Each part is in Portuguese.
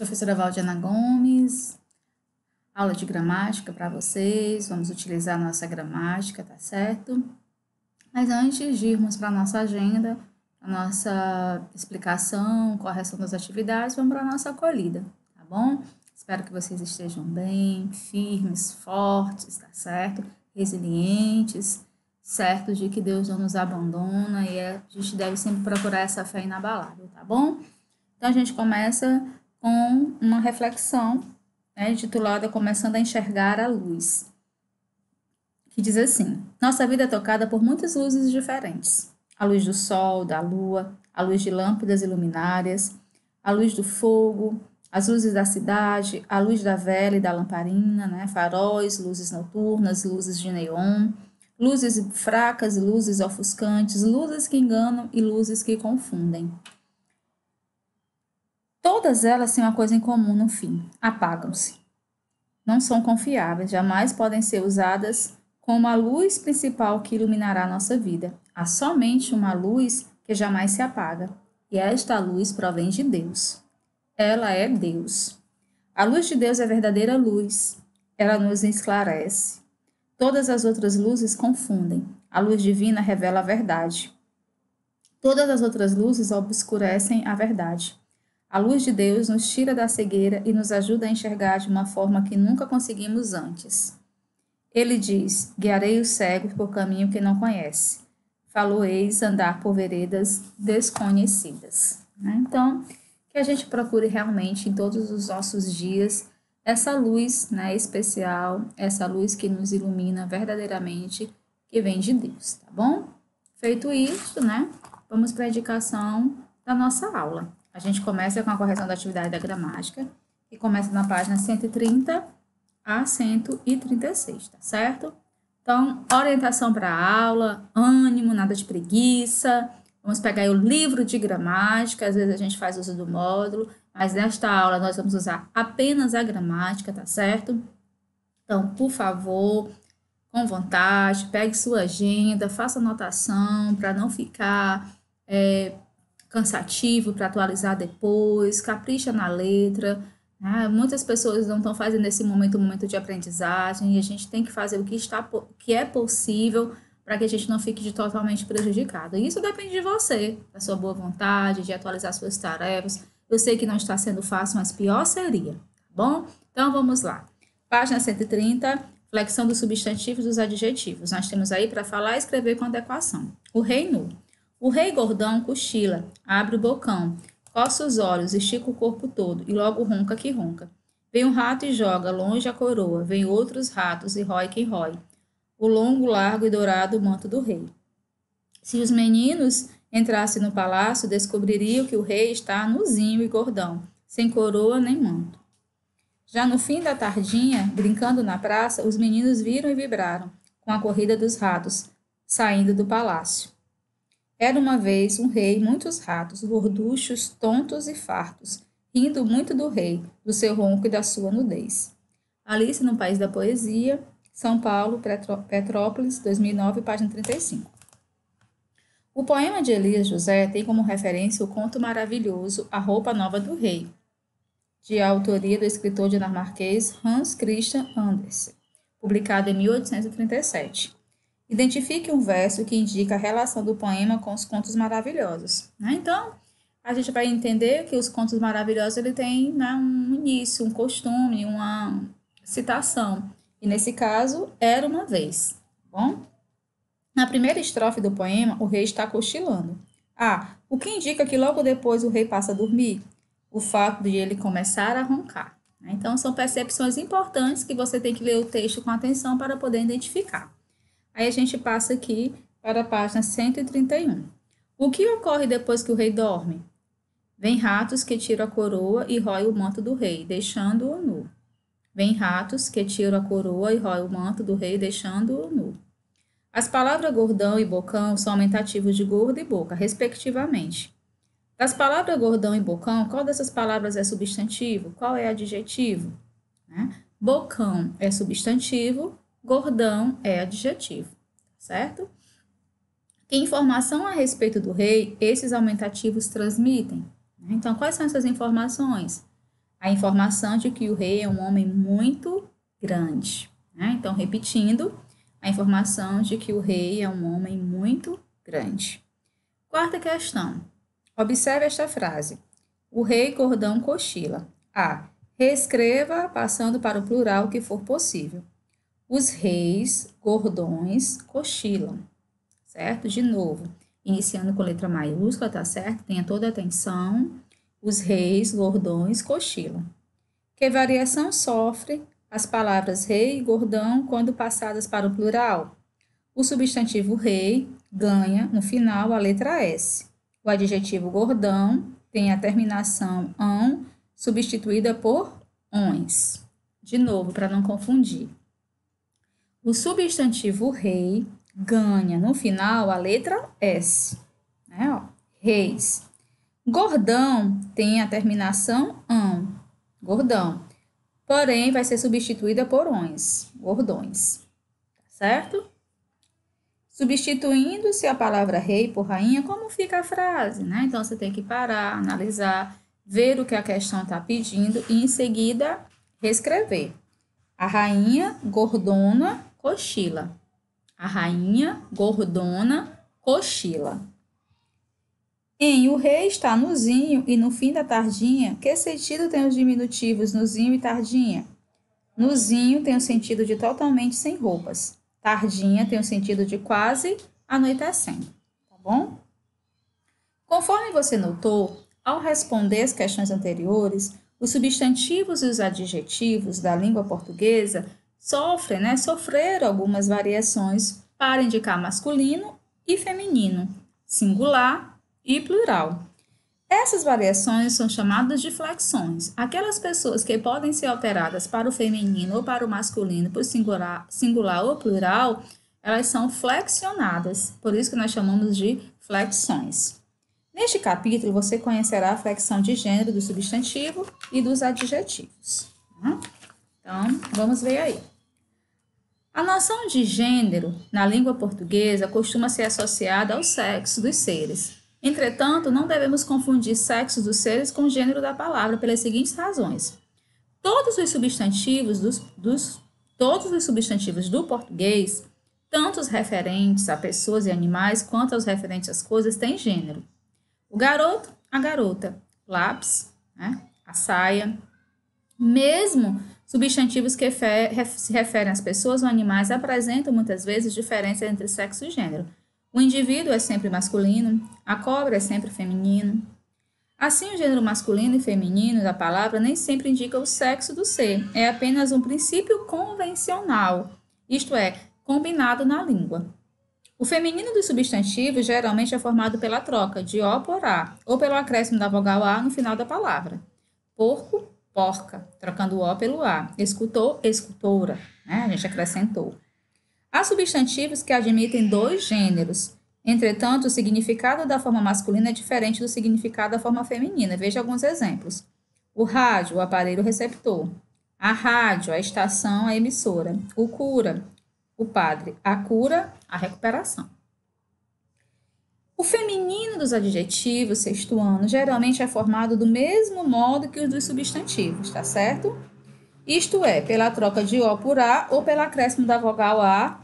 professora Valdiana Gomes, aula de gramática para vocês. Vamos utilizar a nossa gramática, tá certo? Mas antes de irmos para a nossa agenda, a nossa explicação, correção das atividades, vamos para a nossa acolhida, tá bom? Espero que vocês estejam bem, firmes, fortes, tá certo? Resilientes, certos de que Deus não nos abandona e é, a gente deve sempre procurar essa fé inabalável, tá bom? Então a gente começa com uma reflexão né, titulada Começando a Enxergar a Luz, que diz assim: Nossa vida é tocada por muitas luzes diferentes: a luz do sol, da lua, a luz de lâmpadas e luminárias, a luz do fogo, as luzes da cidade, a luz da vela e da lamparina, né, faróis, luzes noturnas, luzes de neon, luzes fracas, luzes ofuscantes, luzes que enganam e luzes que confundem. Todas elas têm uma coisa em comum no fim: apagam-se. Não são confiáveis, jamais podem ser usadas como a luz principal que iluminará a nossa vida. Há somente uma luz que jamais se apaga, e esta luz provém de Deus. Ela é Deus. A luz de Deus é verdadeira luz, ela nos esclarece. Todas as outras luzes confundem. A luz divina revela a verdade. Todas as outras luzes obscurecem a verdade. A luz de Deus nos tira da cegueira e nos ajuda a enxergar de uma forma que nunca conseguimos antes. Ele diz: Guiarei os cegos por caminho que não conhece. Falou-eis andar por veredas desconhecidas. Né? Então, que a gente procure realmente em todos os nossos dias essa luz né, especial, essa luz que nos ilumina verdadeiramente, que vem de Deus, tá bom? Feito isso, né? Vamos para a indicação da nossa aula. A gente começa com a correção da atividade da gramática, que começa na página 130 a 136, tá certo? Então, orientação para a aula, ânimo, nada de preguiça. Vamos pegar o livro de gramática, às vezes a gente faz uso do módulo, mas nesta aula nós vamos usar apenas a gramática, tá certo? Então, por favor, com vontade, pegue sua agenda, faça anotação para não ficar é, cansativo para atualizar depois, capricha na letra. Né? Muitas pessoas não estão fazendo esse momento um momento de aprendizagem e a gente tem que fazer o que, está, que é possível para que a gente não fique totalmente prejudicado. E isso depende de você, da sua boa vontade, de atualizar suas tarefas. Eu sei que não está sendo fácil, mas pior seria, tá bom? Então vamos lá. Página 130, flexão dos substantivos e dos adjetivos. Nós temos aí para falar e escrever com adequação. O reino o rei gordão cochila, abre o bocão, coça os olhos, estica o corpo todo e logo ronca que ronca. Vem um rato e joga longe a coroa, vem outros ratos e rói quem rói. O longo, largo e dourado manto do rei. Se os meninos entrassem no palácio, descobririam que o rei está nuzinho e gordão, sem coroa nem manto. Já no fim da tardinha, brincando na praça, os meninos viram e vibraram com a corrida dos ratos, saindo do palácio. Era uma vez um rei, muitos ratos, gorduchos, tontos e fartos, rindo muito do rei, do seu ronco e da sua nudez. Alice no País da Poesia, São Paulo, Petrópolis, 2009, página 35. O poema de Elias José tem como referência o conto maravilhoso A Roupa Nova do Rei, de autoria do escritor dinamarquês Hans Christian Andersen, publicado em 1837. Identifique um verso que indica a relação do poema com os contos maravilhosos. Né? Então, a gente vai entender que os contos maravilhosos ele tem né, um início, um costume, uma citação. E nesse caso, era uma vez. Tá bom, na primeira estrofe do poema, o rei está cochilando. Ah, o que indica que logo depois o rei passa a dormir? O fato de ele começar a roncar. Né? Então, são percepções importantes que você tem que ler o texto com atenção para poder identificar. Aí a gente passa aqui para a página 131. O que ocorre depois que o rei dorme? Vem ratos que tiram a coroa e roem o manto do rei, deixando-o nu. Vem ratos que tiram a coroa e roem o manto do rei, deixando-o nu. As palavras gordão e bocão são aumentativos de gordo e boca, respectivamente. Das palavras gordão e bocão, qual dessas palavras é substantivo? Qual é adjetivo? Né? Bocão é substantivo, Gordão é adjetivo, certo? Informação a respeito do rei, esses aumentativos transmitem. Né? Então, quais são essas informações? A informação de que o rei é um homem muito grande. Né? Então, repetindo, a informação de que o rei é um homem muito grande. Quarta questão. Observe esta frase. O rei gordão cochila. A. Reescreva passando para o plural que for possível. Os reis gordões cochilam, certo? De novo, iniciando com letra maiúscula, tá certo? Tenha toda a atenção. Os reis gordões cochilam. Que variação sofre as palavras rei e gordão quando passadas para o plural? O substantivo rei ganha no final a letra S. O adjetivo gordão tem a terminação ão substituída por ons. De novo, para não confundir o substantivo rei ganha no final a letra S. Né, ó, reis. Gordão tem a terminação ão, gordão. Porém, vai ser substituída por ons, gordões. Tá certo? Substituindo-se a palavra rei por rainha, como fica a frase? Né? Então, você tem que parar, analisar, ver o que a questão está pedindo e, em seguida, reescrever. A rainha gordona cochila. A rainha gordona cochila. Em o rei está nozinho e no fim da tardinha, que sentido tem os diminutivos nozinho e tardinha? Nozinho tem o sentido de totalmente sem roupas. Tardinha tem o sentido de quase anoitecendo, tá bom? Conforme você notou, ao responder as questões anteriores, os substantivos e os adjetivos da língua portuguesa sofrem, né, sofreram algumas variações para indicar masculino e feminino, singular e plural. Essas variações são chamadas de flexões. Aquelas pessoas que podem ser alteradas para o feminino ou para o masculino, por singular, singular ou plural, elas são flexionadas, por isso que nós chamamos de flexões. Neste capítulo, você conhecerá a flexão de gênero do substantivo e dos adjetivos. Né? Então, vamos ver aí. A noção de gênero na língua portuguesa costuma ser associada ao sexo dos seres. Entretanto, não devemos confundir sexo dos seres com gênero da palavra pelas seguintes razões. Todos os substantivos dos, dos todos os substantivos do português, tanto os referentes a pessoas e animais quanto os referentes às coisas, têm gênero. O garoto, a garota, lápis, né? a saia, mesmo Substantivos que se referem às pessoas ou animais apresentam muitas vezes diferenças entre sexo e gênero. O indivíduo é sempre masculino, a cobra é sempre feminino. Assim, o gênero masculino e feminino da palavra nem sempre indica o sexo do ser, é apenas um princípio convencional, isto é, combinado na língua. O feminino dos substantivos geralmente é formado pela troca de O por A, ou pelo acréscimo da vogal A no final da palavra. Porco, porca, trocando o O pelo A. Escultor, escultora, né? a gente acrescentou. Há substantivos que admitem dois gêneros. Entretanto, o significado da forma masculina é diferente do significado da forma feminina. Veja alguns exemplos. O rádio, o aparelho receptor. A rádio, a estação, a emissora. O cura, o padre. A cura, a recuperação. O feminino dos adjetivos, sexto ano, geralmente é formado do mesmo modo que os dos substantivos, tá certo? Isto é, pela troca de O por A ou pelo acréscimo da vogal A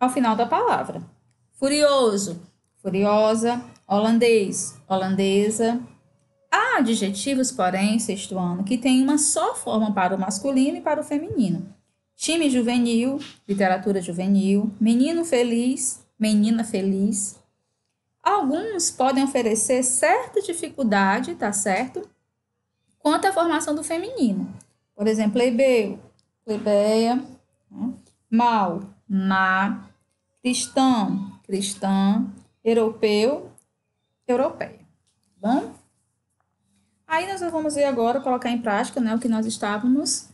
ao final da palavra. Furioso, furiosa, holandês, holandesa. Há adjetivos, porém, sexto ano, que têm uma só forma para o masculino e para o feminino. Time juvenil, literatura juvenil, menino feliz, menina feliz, Alguns podem oferecer certa dificuldade, tá certo? Quanto à formação do feminino. Por exemplo, plebeu, plebeia, né? mal, má, cristão, cristã, europeu, europeia. Tá bom? Aí nós vamos ver agora, colocar em prática né, o que nós estávamos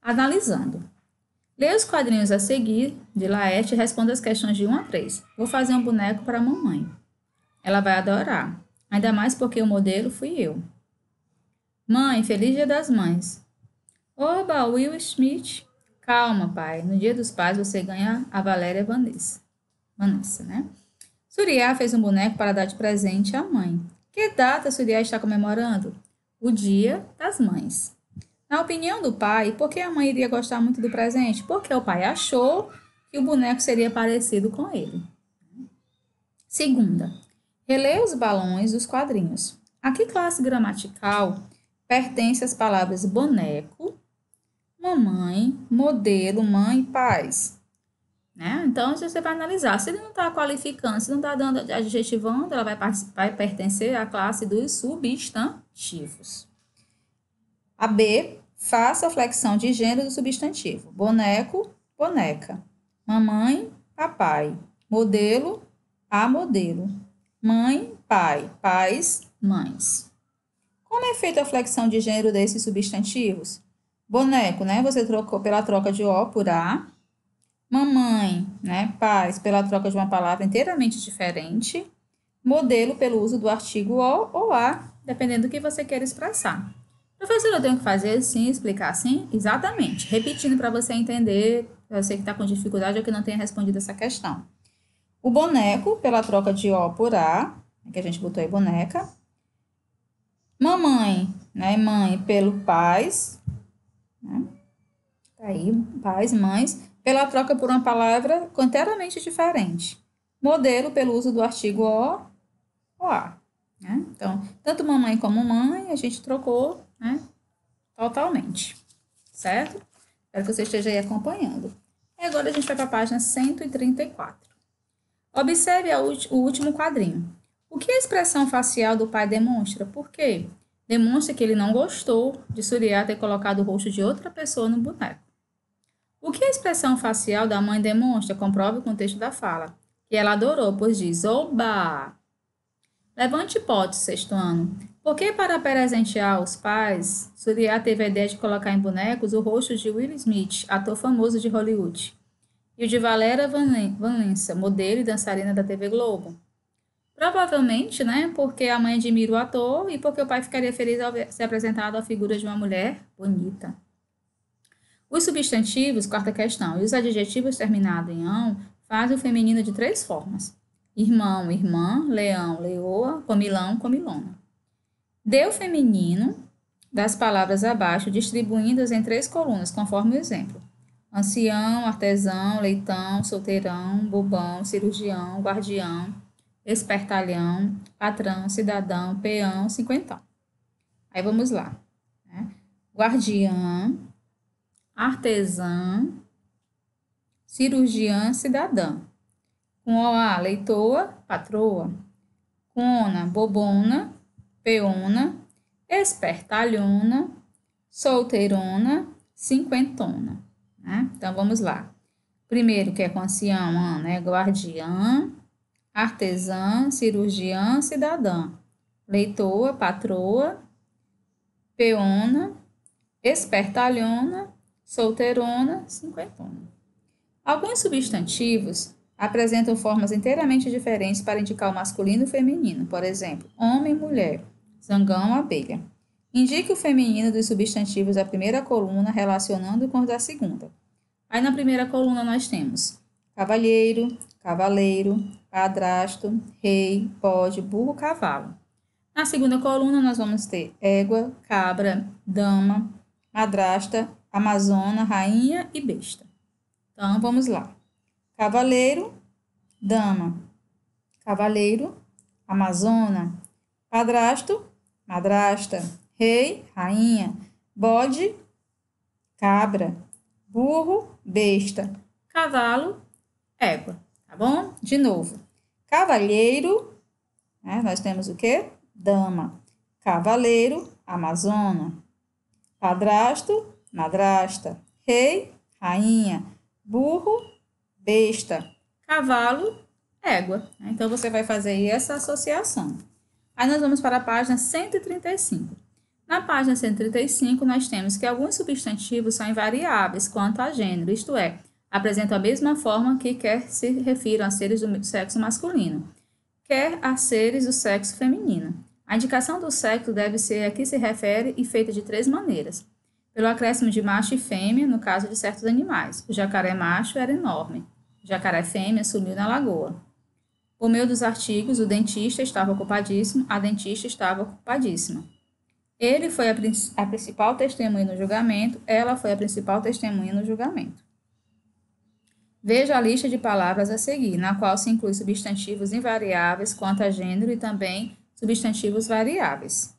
analisando. Leia os quadrinhos a seguir de Laerte e responda as questões de 1 a 3. Vou fazer um boneco para a mamãe. Ela vai adorar, ainda mais porque o modelo fui eu. Mãe, feliz dia das mães. Oba, Will Smith. Calma, pai. No dia dos pais você ganha a Valéria Vanessa. Vanessa, né? Suriá fez um boneco para dar de presente à mãe. Que data Suriá está comemorando? O Dia das Mães. Na opinião do pai, por que a mãe iria gostar muito do presente? Porque o pai achou que o boneco seria parecido com ele. Segunda, Releia os balões dos quadrinhos. A que classe gramatical pertence as palavras boneco, mamãe, modelo, mãe pais? Né? Então, você vai analisar. Se ele não está qualificando, se não está dando adjetivando, ela vai, vai pertencer à classe dos substantivos. A B, faça a flexão de gênero do substantivo. Boneco, boneca. Mamãe, papai. Modelo, a modelo mãe, pai, pais, mães. Como é feita a flexão de gênero desses substantivos? Boneco, né? Você trocou pela troca de O por A. Mamãe, né? Pais, pela troca de uma palavra inteiramente diferente. Modelo, pelo uso do artigo O ou A, dependendo do que você quer expressar. Professor, eu tenho que fazer assim, explicar assim? Exatamente. Repetindo para você entender, Para você que está com dificuldade ou que não tenha respondido essa questão. O boneco, pela troca de O por A, que a gente botou aí boneca. Mamãe, né? Mãe pelo pais. Né? Tá aí, pais, mães. Pela troca por uma palavra inteiramente diferente. Modelo pelo uso do artigo O O A. Né? Então, tanto mamãe como mãe, a gente trocou né? totalmente. Certo? Espero que você esteja aí acompanhando. E agora a gente vai para a página 134. Observe o último quadrinho. O que a expressão facial do pai demonstra? Por quê? Demonstra que ele não gostou de Surya ter colocado o rosto de outra pessoa no boneco. O que a expressão facial da mãe demonstra? Comprove o contexto da fala. Que ela adorou, pois diz: Oba! Levante hipótese, sexto ano. Por que, para presentear os pais, Surya teve a ideia de colocar em bonecos o rosto de Will Smith, ator famoso de Hollywood? e o de Valéria Valença, modelo e dançarina da TV Globo. Provavelmente, né, porque a mãe admira o ator e porque o pai ficaria feliz ao ser apresentado à figura de uma mulher bonita. Os substantivos, quarta questão, e os adjetivos terminados em ão fazem o feminino de três formas: irmão, irmã, leão, leoa, comilão, comilona. Dê o feminino das palavras abaixo, distribuindo-as em três colunas, conforme o exemplo ancião, artesão, leitão, solteirão, bobão, cirurgião, guardião, espertalhão, patrão, cidadão, peão, cinquentão. Aí vamos lá. Né? artesão, cirurgião, cidadão, cidadã. Com a, leitoa, patroa. Com ONA, bobona, peona, espertalhona, solteirona, cinquentona. Né? Então vamos lá. Primeiro que é ancião, né? Guardiã, artesã, cirurgiã, cidadã. Leitoa, patroa, peona, espertalhona, solteirona, cinquentona. Alguns substantivos apresentam formas inteiramente diferentes para indicar o masculino e o feminino, por exemplo, homem e mulher, zangão, abelha. Indique o feminino dos substantivos da primeira coluna relacionando com os da segunda. Aí na primeira coluna nós temos cavalheiro, cavaleiro, padrasto, rei, bode, burro, cavalo. Na segunda coluna nós vamos ter égua, cabra, dama, madrasta, amazona, rainha e besta. Então vamos lá. Cavaleiro, dama, cavaleiro, amazona, padrasto, madrasta, rei, rainha, bode, cabra, burro, besta, cavalo, égua, tá bom? De novo, cavalheiro, né? nós temos o quê? Dama, cavaleiro, amazona, padrasto, madrasta, rei, rainha, burro, besta, cavalo, égua. Então você vai fazer aí essa associação. Aí nós vamos para a página 135. Na página 135, nós temos que alguns substantivos são invariáveis quanto a gênero, isto é, apresentam a mesma forma que quer se refiram a seres do sexo masculino, quer a seres do sexo feminino. A indicação do sexo deve ser a que se refere e feita de três maneiras. Pelo acréscimo de macho e fêmea, no caso de certos animais. O jacaré macho era enorme. O jacaré fêmea sumiu na lagoa. Por meio dos artigos, o dentista estava ocupadíssimo, a dentista estava ocupadíssima. Ele foi a, a principal testemunha no julgamento, ela foi a principal testemunha no julgamento. Veja a lista de palavras a seguir, na qual se inclui substantivos invariáveis quanto a gênero e também substantivos variáveis.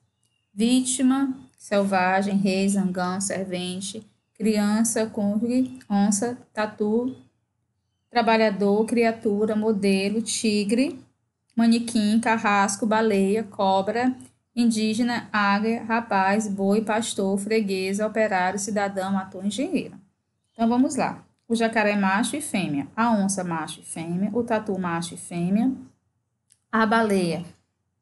Vítima, selvagem, rei, zangão, servente, criança, cônjuge, onça, tatu, trabalhador, criatura, modelo, tigre, manequim, carrasco, baleia, cobra, indígena, águia, rapaz, boi, pastor, freguês, operário, cidadão, ator, engenheiro. Então vamos lá. O jacaré macho e fêmea, a onça macho e fêmea, o tatu macho e fêmea, a baleia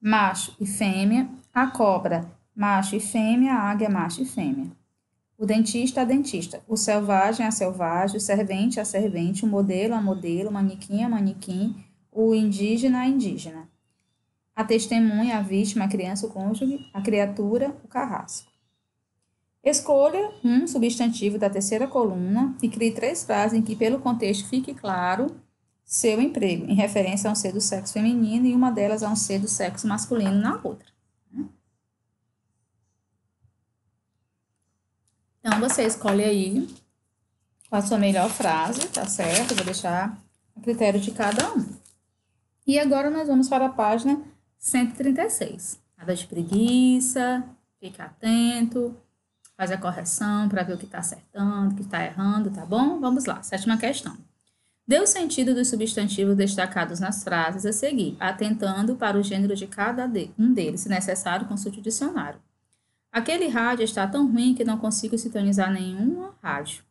macho e fêmea, a cobra macho e fêmea, a águia macho e fêmea. O dentista a dentista, o selvagem a selvagem, o servente a servente, o modelo a modelo, o manequim a manequim, o indígena a indígena a testemunha, a vítima, a criança, o cônjuge, a criatura, o carrasco. Escolha um substantivo da terceira coluna e crie três frases em que, pelo contexto, fique claro seu emprego, em referência a um ser do sexo feminino e uma delas a um ser do sexo masculino na outra. Então, você escolhe aí qual a sua melhor frase, tá certo? vou deixar a critério de cada um. E agora nós vamos para a página 136. Nada de preguiça, fica atento, faz a correção para ver o que está acertando, o que está errando, tá bom? Vamos lá, sétima questão. Dê o sentido dos substantivos destacados nas frases a seguir, atentando para o gênero de cada um deles. Se necessário, consulte o dicionário. Aquele rádio está tão ruim que não consigo sintonizar nenhum rádio.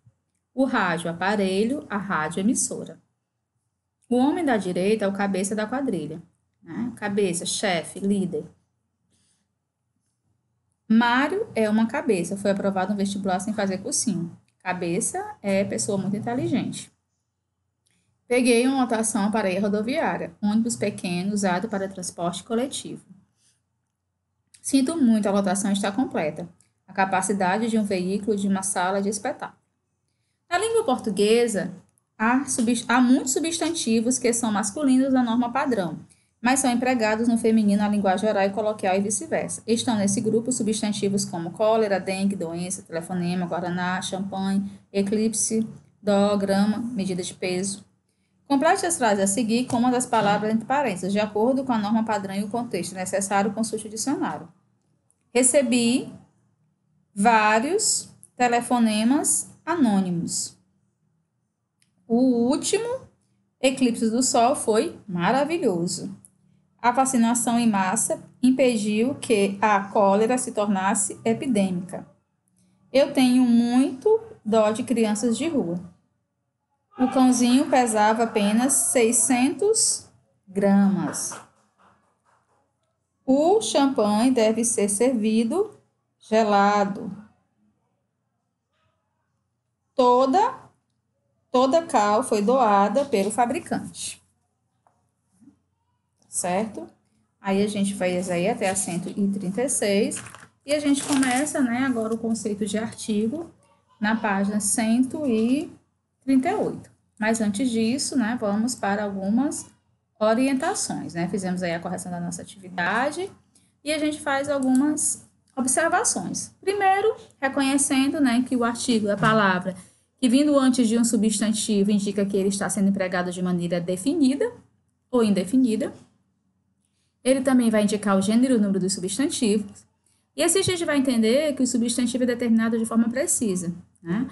O rádio aparelho, a rádio emissora. O homem da direita é o cabeça da quadrilha né? Cabeça, chefe, líder. Mário é uma cabeça, foi aprovado no vestibular sem fazer cursinho. Cabeça é pessoa muito inteligente. Peguei uma lotação para ir rodoviária, ônibus pequeno usado para transporte coletivo. Sinto muito, a lotação está completa. A capacidade de um veículo de uma sala de espetáculo. Na língua portuguesa, há, há muitos substantivos que são masculinos na norma padrão mas são empregados no feminino a linguagem oral e coloquial e vice-versa. Estão nesse grupo substantivos como cólera, dengue, doença, telefonema, guaraná, champanhe, eclipse, dó, grama, medida de peso. Complete as frases a seguir com uma das palavras entre parênteses, de acordo com a norma padrão e o contexto necessário, consulte o dicionário. Recebi vários telefonemas anônimos. O último, Eclipse do Sol, foi maravilhoso a vacinação em massa impediu que a cólera se tornasse epidêmica. Eu tenho muito dó de crianças de rua. O cãozinho pesava apenas 600 gramas. O champanhe deve ser servido gelado. Toda toda cal foi doada pelo fabricante certo? Aí a gente vai aí até a 136 e a gente começa, né, agora o conceito de artigo na página 138. Mas antes disso, né, vamos para algumas orientações, né? Fizemos aí a correção da nossa atividade e a gente faz algumas observações. Primeiro, reconhecendo, né, que o artigo, a palavra que vindo antes de um substantivo indica que ele está sendo empregado de maneira definida ou indefinida. Ele também vai indicar o gênero e o número dos substantivos. E assim a gente vai entender que o substantivo é determinado de forma precisa. Né?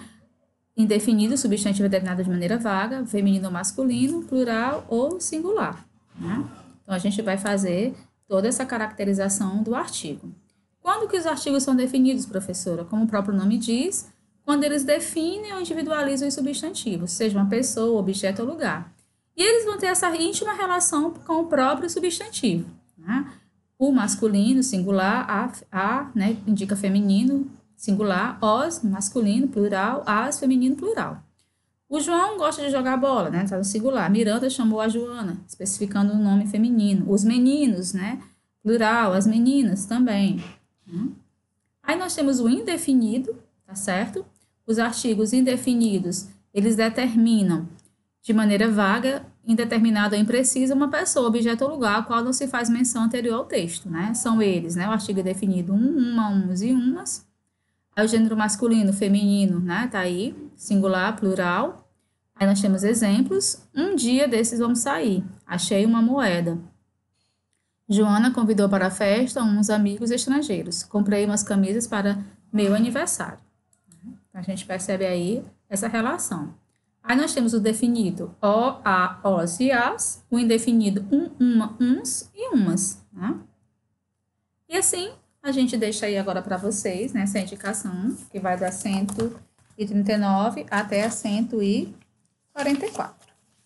Indefinido, o substantivo é determinado de maneira vaga, feminino ou masculino, plural ou singular. Né? Então, a gente vai fazer toda essa caracterização do artigo. Quando que os artigos são definidos, professora? Como o próprio nome diz, quando eles definem ou individualizam os substantivos, seja uma pessoa, objeto ou lugar. E eles vão ter essa íntima relação com o próprio substantivo. Né? O masculino, singular, a, a né, indica feminino, singular, os, masculino, plural, as, feminino, plural. O João gosta de jogar bola, né? Tá no singular. Miranda chamou a Joana, especificando o nome feminino. Os meninos, né? Plural, as meninas também. Hum? Aí nós temos o indefinido, tá certo? Os artigos indefinidos, eles determinam de maneira vaga indeterminado ou imprecisa uma pessoa, objeto ou lugar ao qual não se faz menção anterior ao texto, né? São eles, né? O artigo é definido um, uma, uns e umas. Aí o gênero masculino, feminino, né? Tá aí, singular, plural. Aí nós temos exemplos. Um dia desses vamos sair. Achei uma moeda. Joana convidou para a festa uns amigos estrangeiros. Comprei umas camisas para meu aniversário. Então, a gente percebe aí essa relação. Aí nós temos o definido o, a, os e as, o indefinido um, uma, uns e umas. Né? E assim, a gente deixa aí agora para vocês né, essa indicação, que vai da 139 até a 144,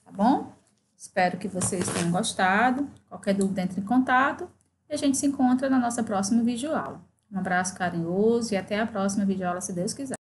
tá bom? Espero que vocês tenham gostado. Qualquer dúvida, entre em contato. E a gente se encontra na nossa próxima videoaula. Um abraço carinhoso e até a próxima videoaula, se Deus quiser.